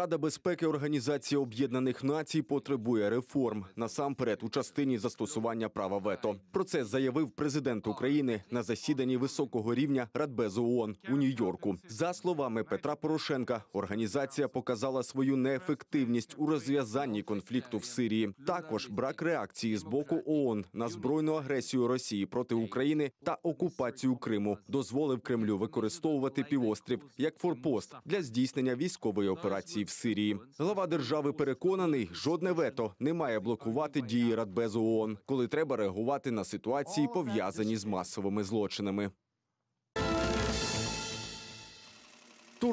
Рада безпеки Організації Об'єднаних Націй потребує реформ насамперед у частині застосування права вето. Про це заявив президент України на засіданні високого рівня Радбезу ООН у Нью-Йорку. За словами Петра Порошенка, організація показала свою неефективність у розв'язанні конфлікту в Сирії. Також брак реакції з боку ООН на збройну агресію Росії проти України та окупацію Криму дозволив Кремлю використовувати півострів як форпост для здійснення військової операції в Сирії. Глава держави переконаний, жодне вето не має блокувати дії Радбезу ООН, коли треба реагувати на ситуації пов'язані з масовими злочинами.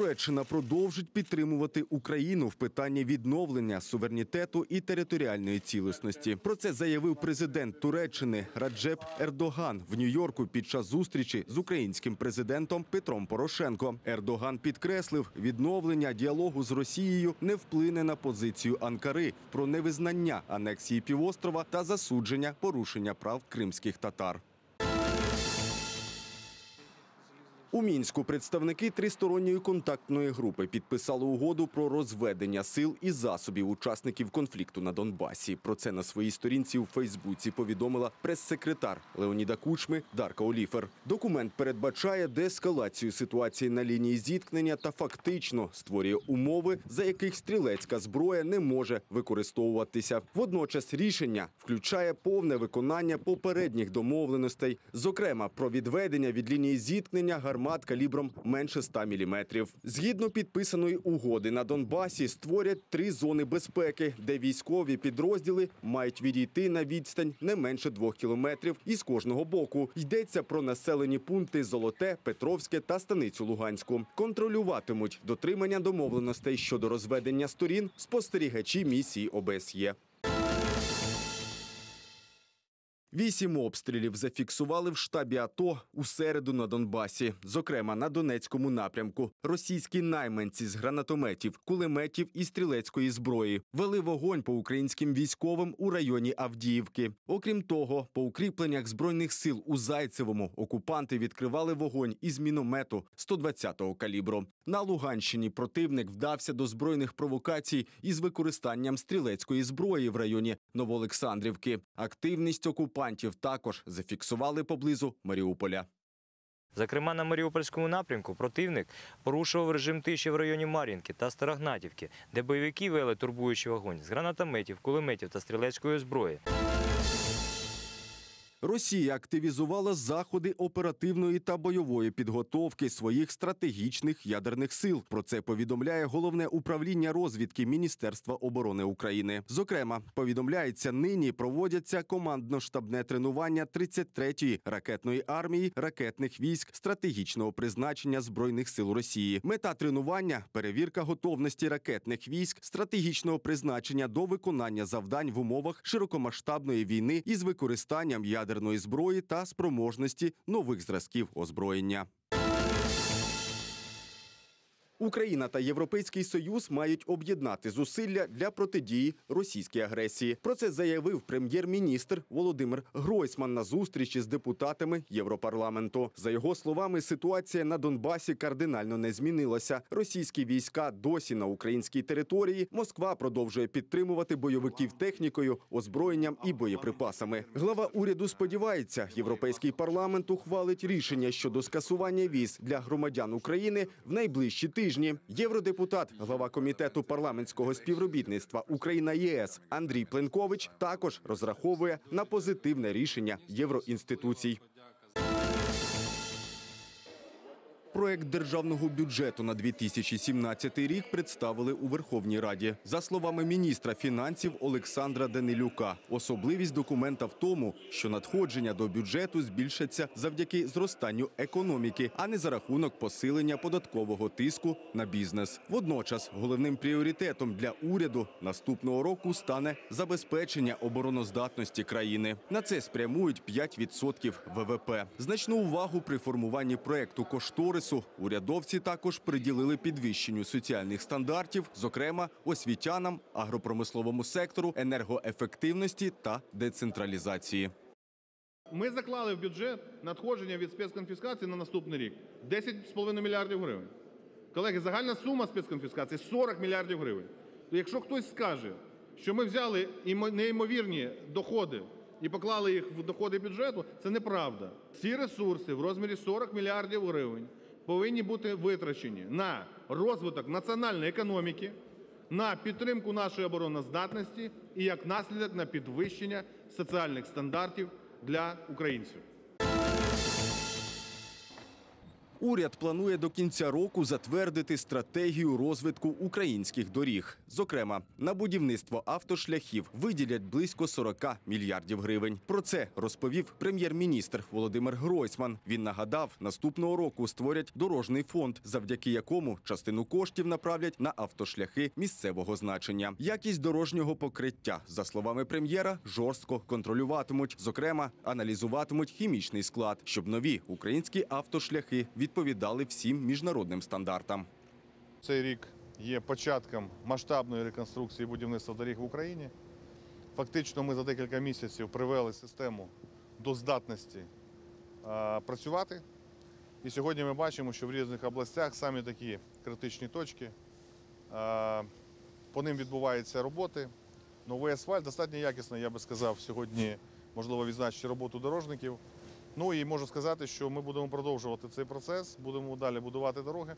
Туреччина продовжить підтримувати Україну в питанні відновлення суверенітету і територіальної цілісності. Про це заявив президент Туреччини Раджеп Ердоган в Нью-Йорку під час зустрічі з українським президентом Петром Порошенко. Ердоган підкреслив, відновлення діалогу з Росією не вплине на позицію Анкари про невизнання анексії півострова та засудження порушення прав кримських татар. У мінську представники тристоронньої контактної групи підписали угоду про розведення сил і засобів учасників конфлікту на Донбасі. Про це на своїй сторінці у Фейсбуці повідомила прес-секретар Леоніда Кучми Дарка Оліфер. Документ передбачає деескалацію ситуації на лінії зіткнення та фактично створює умови, за яких стрілецька зброя не може використовуватися. Водночас рішення включає повне виконання попередніх домовленостей, зокрема про відведення від лінії зіткнення гармат гармат калібром менше 100 мм. Згідно підписаної угоди на Донбасі створять три зони безпеки, де військові підрозділи мають відійти на відстань не менше двох кілометрів. із кожного боку йдеться про населені пункти Золоте, Петровське та Станицю Луганську. Контролюватимуть дотримання домовленостей щодо розведення сторін спостерігачі місії ОБСЄ. Вісім обстрілів зафіксували в штабі АТО у середу на Донбасі, зокрема на Донецькому напрямку. Російські найманці з гранатометів, кулеметів і стрілецької зброї вели вогонь по українським військовим у районі Авдіївки. Окрім того, по укріпленнях збройних сил у Зайцевому окупанти відкривали вогонь із міномету 120-го калібру. На Луганщині противник вдався до збройних провокацій із використанням стрілецької зброї в районі Новоолександрівки. Активність окупантів окупантів також зафіксували поблизу Маріуполя. Зокрема, на Маріупольському напрямку противник порушував режим тиші в районі Мар'їнки та Старогнатівки, де бойовики вели турбуючий вогонь з гранатометів, кулеметів та стрілецької зброї. Росія активізувала заходи оперативної та бойової підготовки своїх стратегічних ядерних сил. Про це повідомляє головне управління розвідки Міністерства оборони України. Зокрема, повідомляється, нині проводяться командно-штабне тренування 33-ї ракетної армії, ракетних військ стратегічного призначення збройних сил Росії. Мета тренування перевірка готовності ракетних військ стратегічного призначення до виконання завдань в умовах широкомасштабної війни із використанням ядерних ядерної зброї та спроможності нових зразків озброєння. Україна та Європейський Союз мають об'єднати зусилля для протидії російській агресії. Про це заявив прем'єр-міністр Володимир Гройсман на зустрічі з депутатами Європарламенту. За його словами, ситуація на Донбасі кардинально не змінилася. Російські війська досі на українській території. Москва продовжує підтримувати бойовиків технікою, озброєнням і боєприпасами. Глава уряду сподівається, європейський парламент ухвалить рішення щодо скасування віз для громадян України в найближчі тижні тижні євродепутат, глава комітету парламентського співробітництва Україна ЄС Андрій Пленкович також розраховує на позитивне рішення євроінституцій. Проект державного бюджету на 2017 рік представили у Верховній Раді. За словами міністра фінансів Олександра Данилюка, особливість документа в тому, що надходження до бюджету збільшаться завдяки зростанню економіки, а не за рахунок посилення податкового тиску на бізнес. Водночас головним пріоритетом для уряду наступного року стане забезпечення обороноздатності країни. На це спрямують 5% ВВП. Значну увагу при формуванні проекту кошторису часу урядовці також приділили підвищенню соціальних стандартів, зокрема освітянам, агропромисловому сектору, енергоефективності та децентралізації. Ми заклали в бюджет надходження від спецконфіскації на наступний рік 10,5 мільярдів гривень. Колеги, загальна сума спецконфіскації 40 мільярдів гривень. То якщо хтось скаже, що ми взяли неймовірні доходи і поклали їх в доходи бюджету, це неправда. Ці ресурси в розмірі 40 мільярдів гривень повинні бути витрачені на розвиток національної економіки, на підтримку нашої обороноздатності і як наслідок на підвищення соціальних стандартів для українців. Уряд планує до кінця року затвердити стратегію розвитку українських доріг. Зокрема, на будівництво автошляхів виділять близько 40 мільярдів гривень. Про це розповів прем'єр-міністр Володимир Гройсман. Він нагадав, наступного року створять дорожний фонд, завдяки якому частину коштів направлять на автошляхи місцевого значення. Якість дорожнього покриття, за словами прем'єра, жорстко контролюватимуть. Зокрема, аналізуватимуть хімічний склад, щоб нові українські автошляхи від відповідали всім міжнародним стандартам. Цей рік є початком масштабної реконструкції будівництва доріг в Україні. Фактично, ми за декілька місяців привели систему до здатності а, працювати. І сьогодні ми бачимо, що в різних областях самі такі критичні точки. А, по ним відбуваються роботи. Новий асфальт достатньо якісно, я би сказав, сьогодні можливо відзначити роботу дорожників. Ну і можу сказати, що ми будемо продовжувати цей процес, будемо далі будувати дороги.